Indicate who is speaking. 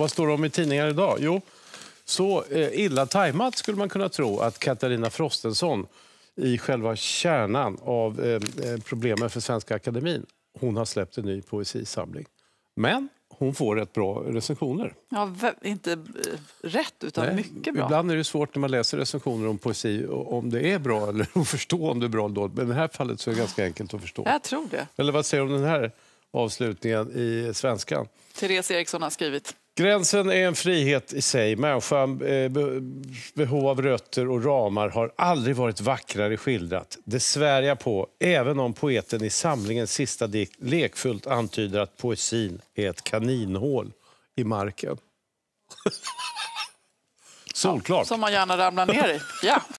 Speaker 1: vad står det om i tidningar idag? Jo, så eh, illa tajmat skulle man kunna tro att Katarina Frostenson i själva kärnan av eh, eh, problemen för Svenska Akademin. Hon har släppt en ny poesisamling. Men hon får rätt bra recensioner.
Speaker 2: Ja, inte rätt, utan Nej, mycket bra. Ibland
Speaker 1: är det svårt när man läser recensioner om poesi om det är bra eller att förstå om det är bra eller dåligt. Men i det här fallet så är det ganska enkelt att förstå. Jag tror det. Eller vad säger du om den här avslutningen i Svenskan?
Speaker 3: Therese Eriksson har skrivit.
Speaker 1: Gränsen är en frihet i sig. Människan, eh, behov av rötter och ramar har aldrig varit vackrare skildrat. Det svär jag på, även om poeten i samlingens sista dikt lekfullt antyder att poesin är ett kaninhål i marken. Solklart. Som man gärna ramlar ner i. Ja.